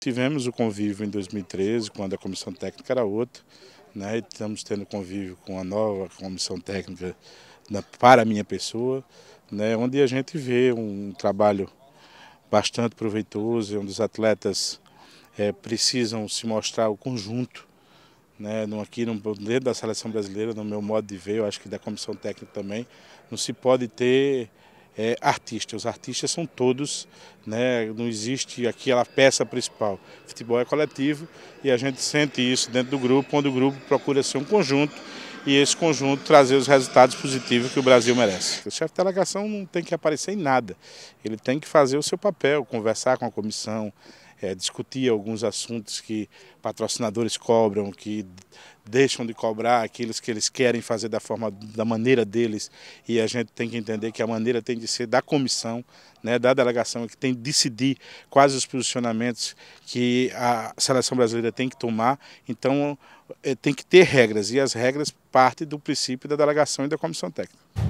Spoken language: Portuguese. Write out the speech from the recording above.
Tivemos o convívio em 2013, quando a comissão técnica era outra, né? estamos tendo convívio com a nova comissão técnica na, para a minha pessoa, né? onde a gente vê um trabalho bastante proveitoso, onde os atletas é, precisam se mostrar o conjunto, né? aqui no, dentro da seleção brasileira, no meu modo de ver, eu acho que da comissão técnica também, não se pode ter é, artista. Os artistas são todos, né? não existe aquela peça principal. Futebol é coletivo e a gente sente isso dentro do grupo, quando o grupo procura ser um conjunto e esse conjunto trazer os resultados positivos que o Brasil merece. O chefe de delegação não tem que aparecer em nada, ele tem que fazer o seu papel, conversar com a comissão, é, discutir alguns assuntos que patrocinadores cobram, que deixam de cobrar aqueles que eles querem fazer da forma, da maneira deles. E a gente tem que entender que a maneira tem de ser da comissão, né, da delegação, é que tem de decidir quais os posicionamentos que a seleção brasileira tem que tomar. Então, é, tem que ter regras, e as regras partem do princípio da delegação e da comissão técnica.